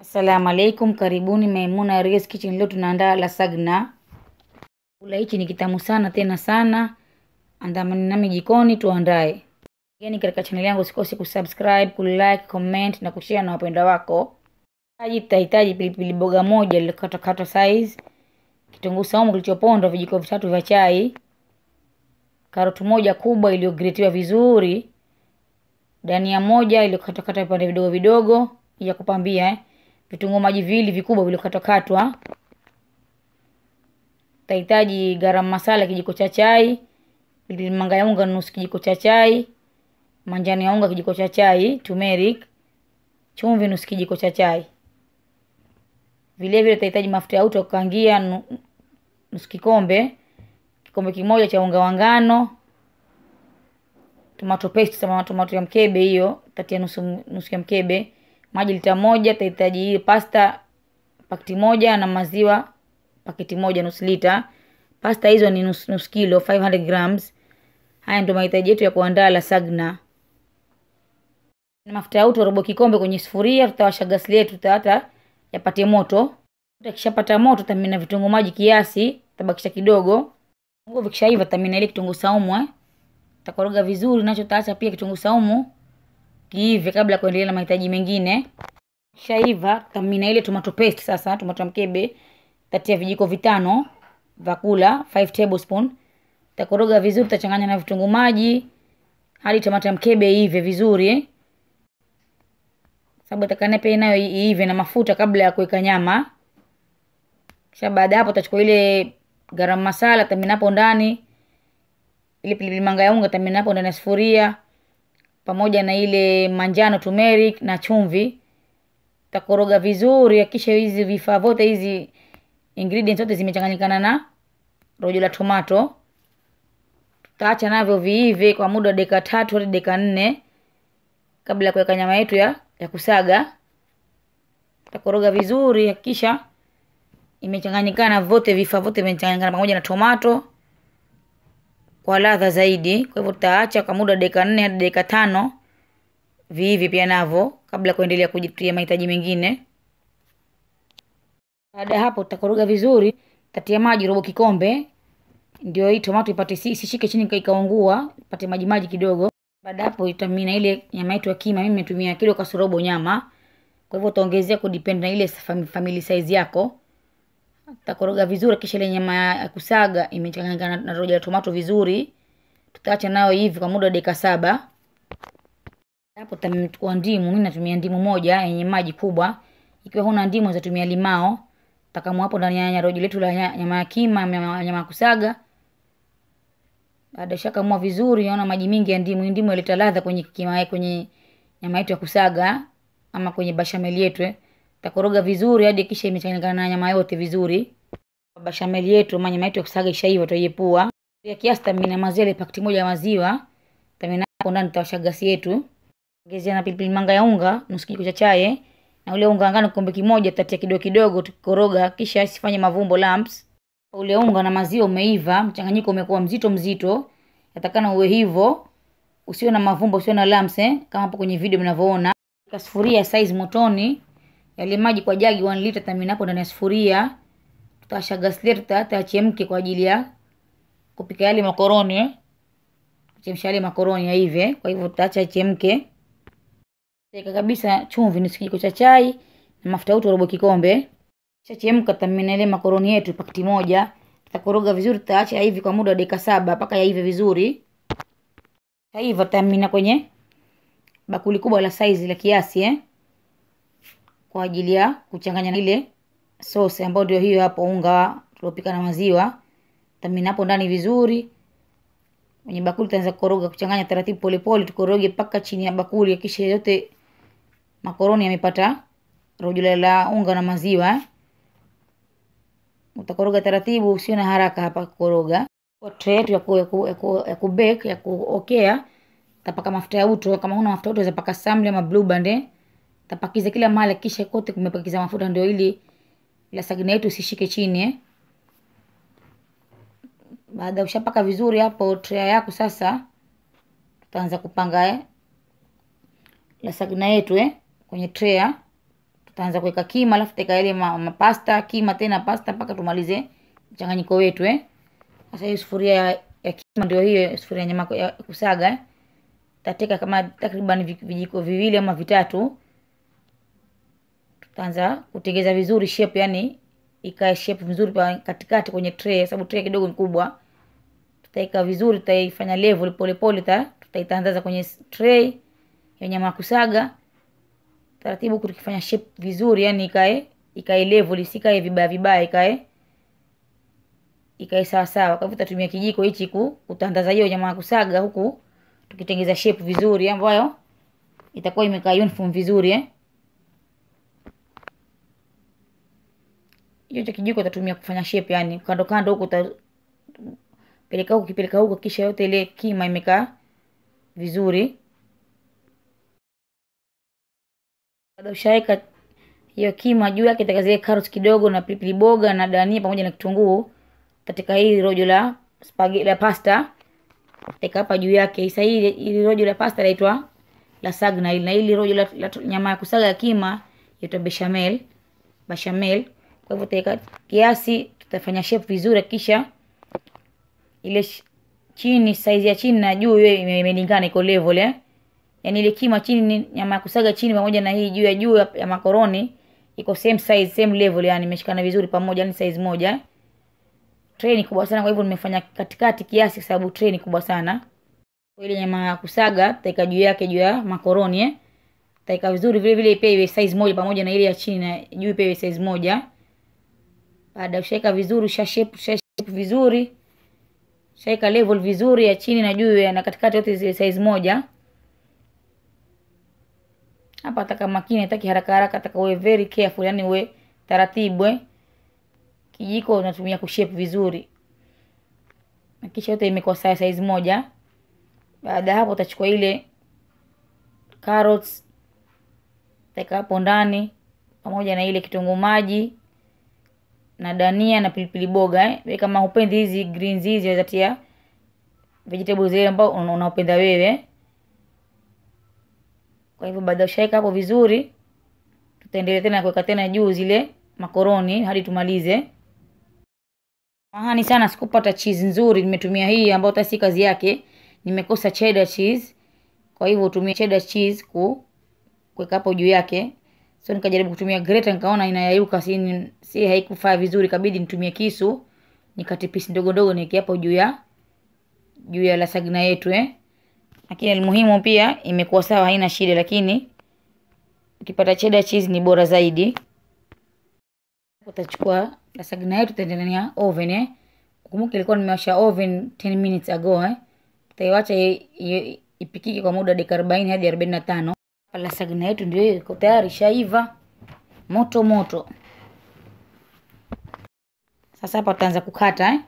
Asalamu alaikum, karibuni Maimuna Rios Kitchen. Leo tunaandaa lasagna. Kula hichi ni kitamu sana tena sana, andamani nami jikoni tuandae. Geni katika channel yangu, usikose kusubscribe, kulike, comment na kushare na wapenda wako. Haji tutahitaji pilipili boga moja lililokatwakatwa size, kitunguu saumu kilichopondwa vijiko vitatu vya chai, karoti moja kubwa iliyogretiwa vizuri, dania moja iliyokatwakatwa vipande vidogo vidogo ya kupambia eh vitunguu maji viwili vikubwa viliokatwakatwa utahitaji garam masala kijiko cha chai pilipili manga ya unga nusu kijiko cha chai manjano ya unga kijiko cha chai turmeric chumvi nusu kijiko cha chai vile vile utahitaji mafuta ya uto kukangia nusu kikombe kikombe kimoja cha unga wa ngano tomato paste tomato ya mkebe hiyo tatia nusu, nusu ya mkebe maji lita moja tahitaji hii pasta pakiti moja na maziwa pakiti moja nusu lita pasta hizo ni nusu nusu kilo 500 grams haya ndio mahitaji yetu ya kuandaa lasagna mafuta ya uto robo kikombe kwenye sufuria tutawasha gasi letu tata yapate moto Tukishapata moto tamina vitunguu maji kiasi tabakisha kidogo vikishaiva tamina ile kitunguu saumu eh takoroga vizuri nacho taacha pia kitunguu saumu kiive kabla ya kuendelea na mahitaji mengine. Shaiva kamina ile tomato paste sasa, tomato mkebe kati ya vijiko vitano vakula 5 tablespoon. Takoroga vizuri, tachanganya na vitunguu maji hadi tomato mkebe iive vizuri, sababu takana pia nayo iive na mafuta kabla ya kuweka nyama. Kisha baada hapo tachukua ile garam masala tamina hapo ndani, ile pilipili manga ya unga tamina hapo ndani ya sufuria pamoja na ile manjano turmeric na chumvi takoroga vizuri hakisha hizi vifaa vyote hizi ingredients zote zimechanganyikana na rojo la tomato tutaacha navyo viive kwa muda wa dakika tatu hadi dakika nne kabla ya kuweka nyama yetu ya, ya kusaga takoroga vizuri hakisha imechanganyikana vote vifaa vote vimechanganyikana pamoja na tomato kwa ladha zaidi. Kwa hivyo tutaacha kwa muda dakika nne hadi dakika tano viivi pia navyo, kabla kuendelea kujitia mahitaji mengine. Baada ya hapo, tutakoroga vizuri, tatia maji robo kikombe, ndio hii tomato ipate isishike chini ikaungua, ipate maji maji kidogo. Baada hapo, itamina ile nyama yetu ya kima. Mimi nimetumia kilo kasorobo nyama, kwa hivyo utaongezea kudepend ile family size yako tutakoroga vizuri kisha ile nyama ya kusaga imechanganyika na roja ya tomato vizuri tutaacha nayo hivi kwa muda wa dakika saba hapo tutachukua ndimu mimi natumia ndimu moja yenye maji kubwa ikiwa huna ndimu unaweza tumia limao takamwa hapo ndani ya rojo letu la nyama ya kima nyama ya kusaga baada shakamua vizuri naona maji mingi ya ndimu ndimu ileta ladha kwenye kima kwenye nyama yetu ya kusaga ama kwenye bashamel yetu eh takoroga vizuri hadi kisha imechanganyikana na nyama yote vizuri bashameli yetu nyama yetu ya kusaga ishaiva tuiepua. ya kiasi tamina ile pakiti moja ya maziwa tamina hapo ndani tutawasha gasi yetu ongezea na pilipili manga ya unga nusu kijiko cha chai na ule unga ngano kikombe kimoja tatia kidogo kidogo tukikoroga kisha asifanye mavumbo lumps ule unga na maziwa umeiva mchanganyiko umekuwa mzito mzito yatakana uwe hivyo Usio na mavumbo usio na lumps eh? kama hapo kwenye video mnavyoona Kasufuria size motoni yale maji kwa jagi 1 lita thamini hapo ndani ya sufuria gas slirta tachemke kwa ajili ya kupika yale makoroni eh? chemsha yale makoroni ya hivi eh? kwa hivyo tutaacha chemke Teka kabisa chumvi nusu kijiko cha chai na mafuta utu robo kikombe. cha Shachemka tamina ile makoroni yetu pakiti moja. Tutakoroga vizuri, tutaacha ya hivi kwa muda wa dakika saba mpaka hivi vizuri. sasa hivi tamina kwenye bakuli kubwa la size la kiasi eh kwa ajili ya kuchanganya ile sosi ambayo ndio hiyo hapo unga tuliopika na maziwa tamina hapo ndani vizuri kwenye bakuli taanza kukoroga kuchanganya taratibu polepole tukoroge mpaka chini ya bakuli kisha yote makoroni yamepata rojo la unga na maziwa eh. utakoroga taratibu usio na haraka hapa kukoroga Kwa tray yetu ya, ku, ya, ku, ya, ku, ya kubake ya kuokea tapaka mafuta ya uto kama una mafuta ya uto unaweza paka samli ama blue band eh tapakiza kila mahali, kisha kote kumepakiza mafuta, ndio ili sagina yetu isishike chini eh. Baada ushapaka vizuri hapo tray yako, sasa tutaanza kupanga eh, sagina yetu eh, kwenye tray eh. tutaanza kuweka kima, alafu teka ile mapasta ma kima tena pasta mpaka tumalize mchanganyiko wetu eh. Sasa hiyo sufuria ya, ya kima ndio hiyo sufuria ya nyama ya kusaga eh. Tateka kama takriban vijiko viwili ama vitatu kwanza kutengeza vizuri shape yani ikae shape vizuri pa katikati kwenye tray sababu tray kidogo ni kubwa. tutaika vizuri tutaifanya level polepole pole, tutaitandaza kwenye tray ya nyama kusaga taratibu kutukifanya shape vizuri yani ikae ikae level isikae vibaya vibaya ikae ikae sawa sawa kwa hivyo tutatumia kijiko hichi ku kutandaza hiyo nyama kusaga huku tukitengeza shape vizuri ambayo itakuwa imekaa uniform vizuri eh hiyo cha kijiko utatumia kufanya shape yani kando kando huko utapeleka huko kipeleka huko kisha yote ile kima imekaa vizuri baada ushaweka hiyo kima juu yake zile carrots kidogo na pilipili boga na dania pamoja na kitunguu katika hili rojo la spaghetti la pasta teka hapa juu yake sasa hili, hili rojo la pasta laitwa la sagna hili na hili rojo la, la nyama ya kusaga ya kima yaitwa bechamel bechamel kwa hivyo utaweka kiasi, tutafanya shape vizuri, kisha ile chini, size ya chini na juu iwe imelingana, iko level eh. Yaani ile kima chini, nyama ya kusaga chini pamoja na hii juu ya juu ya makoroni iko same size, same level, yani imeshikana vizuri pamoja, ni yaani size moja eh? Tray ni kubwa sana, kwa hivyo nimefanya katikati kiasi, sababu tray ni kubwa sana. Kwa ile nyama ya kusaga taika juu yake, juu ya makoroni eh. taika vizuri vile vile, ipewe size moja pamoja na ile ya chini na juu ipewe size moja. Baada ushaika vizuri, usha shape, usha shape vizuri. Ushaika level vizuri ya chini na juu na katikati yote zile size moja. Hapa ataka makini, hataki haraka haraka, ataka uwe very careful, yani uwe taratibu eh. Kijiko unatumia kushape vizuri. Na kisha yote imekuwa sawa size moja. Baada hapo utachukua ile carrots utaweka hapo ndani pamoja na ile kitunguu maji na dania na pilipili boga eh. We kama hupendi hizi greens hizi waweza tia vegetables zile ambao unaopenda wewe. Eh. Kwa hivyo baada ushaika hapo vizuri, tutaendelea tena kuweka tena juu zile makoroni hadi tumalize. Mahani sana sikupata cheese nzuri, nimetumia hii ambayo tasi kazi yake. Nimekosa cheddar cheese, kwa hivyo tumia cheddar cheese ku kuweka hapo juu yake so nikajaribu kutumia greta nikaona inayayuka si, si haikufaa vizuri kabidi nitumie kisu nikati pisi ndogo ndogo niweke hapo juu ya juu ya lasagna yetu eh lakini muhimu pia imekuwa sawa haina shida lakini ukipata cheddar cheese ni bora zaidi utachukua lasagna yetu utaendelea oven eh kumbuka ilikuwa nimewasha oven 10 minutes ago eh utaiwacha ipikike kwa muda dakika 40 hadi 45 Lasagna yetu ndio iko tayari, shaiva moto moto. Sasa hapa tutaanza kukata eh?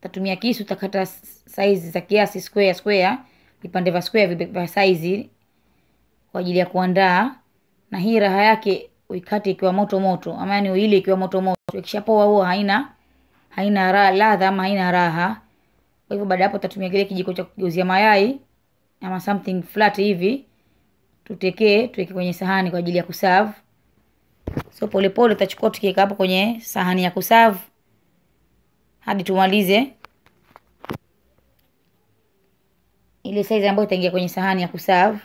Tatumia kisu, tutakata size za kiasi, square square, vipande vya square vya size kwa ajili ya kuandaa. Na hii raha yake uikate ikiwa moto moto, ama yani uile ikiwa moto moto. Ikishapoa huo haina haina raha, ladha ama haina raha. Kwa hivyo baada hapo, tatumia kile kijiko cha kugeuzia mayai ama something flat hivi tutekee, tuweke kwenye sahani kwa ajili ya kusavu. So polepole tutachukua tukiweka hapo kwenye sahani ya kusavu hadi tumalize ile size ambayo itaingia kwenye sahani ya kusavu.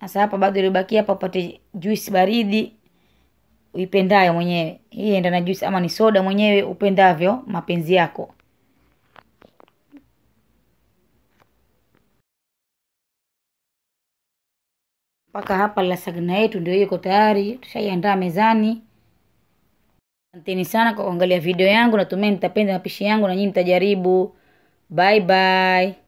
Sasa hapa bado ilibakia hapa, upate juisi baridi uipendayo mwenyewe. Hii enda na juisi ama ni soda mwenyewe upendavyo, mapenzi yako. mpaka hapa lasagna yetu ndio iko tayari tushaiandaa mezani asanteni sana kwa kuangalia video yangu natumai mtapenda mapishi yangu na nyinyi mtajaribu bye bye